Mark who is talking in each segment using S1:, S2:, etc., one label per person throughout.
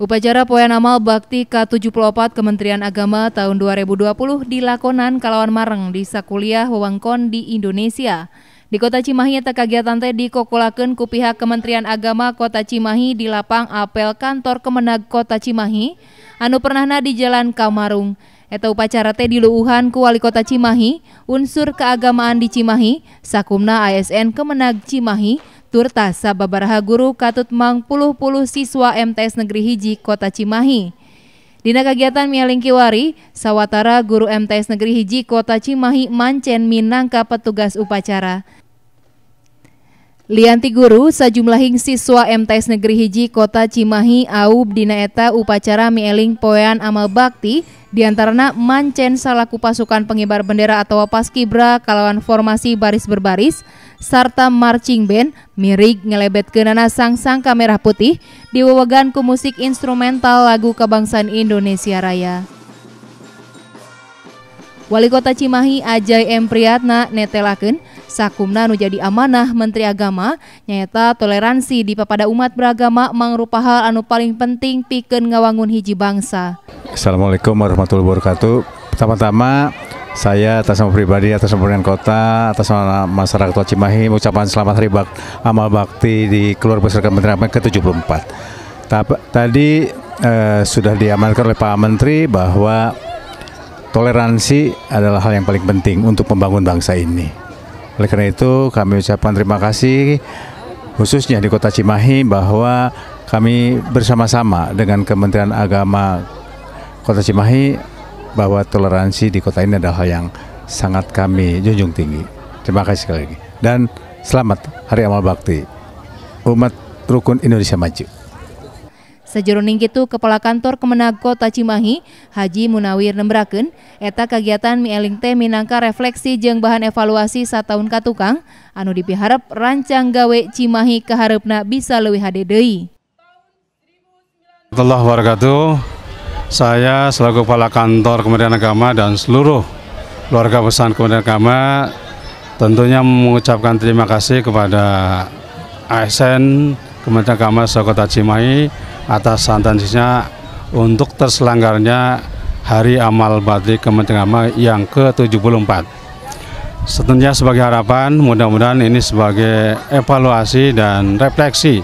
S1: Upacara Amal Bakti K74 Kementerian Agama tahun 2020 di Lakonan, Kalawan Mareng di Sakuliah Wewengkon di Indonesia. Di Kota Cimahi tak kagiatan teh di Kokulaken Kupihak Kementerian Agama Kota Cimahi di lapang apel kantor Kemenag Kota Cimahi anu pernahna di Jalan Kamarung. Eta upacara teh Luuhan ku Wali Kota Cimahi, unsur keagamaan di Cimahi, Sakumna ASN Kemenag Cimahi, Turta Sababaraha Guru Katut Mang puluh puluh siswa MTS Negeri Hiji Kota Cimahi. Dina kegiatan Mialing Kiwari, Sawatara Guru MTS Negeri Hiji Kota Cimahi Mancen Minangka petugas upacara. Lianti Guru, sejumlah hingsi siswa MTS Negeri Hiji Kota Cimahi Aub Dinaeta upacara Mieling Poean Amal Bakti diantarana mancen salaku pasukan pengibar bendera atau paskibra kalawan formasi baris berbaris serta marching band mirig ngelebet ke kenana sang-sang kamera putih diwewegan ku musik instrumental lagu kebangsaan Indonesia Raya. Wali Kota Cimahi Ajay M Priyatna netelaken sakumna nu jadi amanah Menteri Agama nyata toleransi di papada umat beragama mangrupa hal anu paling penting pikeun ngawangun hiji bangsa.
S2: Assalamualaikum warahmatullahi wabarakatuh. Pertama-tama saya atas nama pribadi, atas nama pemerintah kota, atas nama masyarakat Kota Cimahi mengucapkan selamat hari bak amal bakti di keluar besar Kementerian Agama ke-74. Tadi eh, sudah diamankan oleh Pak Menteri bahwa toleransi adalah hal yang paling penting untuk membangun bangsa ini. Oleh karena itu kami ucapkan terima kasih khususnya di Kota Cimahi bahwa kami bersama-sama dengan Kementerian Agama Kota Cimahi bahwa toleransi di kota ini adalah hal yang sangat kami junjung tinggi. Terima kasih sekali lagi. Dan selamat Hari Amal Bakti. Umat Rukun Indonesia Maju.
S1: Sejeroning itu Kepala Kantor Kemenag Kota Cimahi, Haji Munawir Nembraken, eta kegiatan Mieling teh minangka refleksi jeng bahan evaluasi tahun katukang, anu dipiharap rancang gawe Cimahi keharapna bisa lebih hade deui.
S3: Allah wabarakatuh. Saya selaku Kepala Kantor Kementerian Agama dan seluruh keluarga pesan Kementerian Agama tentunya mengucapkan terima kasih kepada ASN Kementerian Agama Kota Cimahi atas santansinya untuk terselenggarnya Hari Amal bakti Kementerian Agama yang ke-74. Setentunya sebagai harapan, mudah-mudahan ini sebagai evaluasi dan refleksi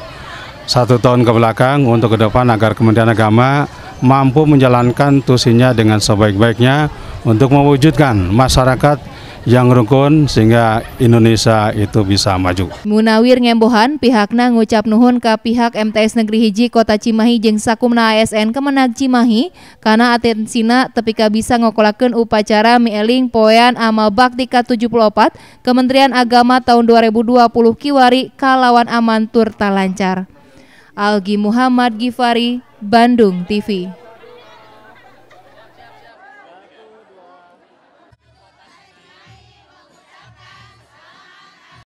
S3: satu tahun ke belakang untuk ke depan agar Kementerian Agama mampu menjalankan tusinya dengan sebaik-baiknya untuk mewujudkan masyarakat yang rukun sehingga Indonesia itu bisa maju.
S1: Munawir Ngembohan pihaknya ngucap nuhun ke pihak MTS Negeri Hiji Kota Cimahi jeng sakumna ASN Kemenag Cimahi karena atensina tepika bisa ngokolakan upacara mieling poean amal bakti ke 74 Kementerian Agama tahun 2020 Kiwari kalawan aman turta lancar. Algi Muhammad Gifari, Bandung TV.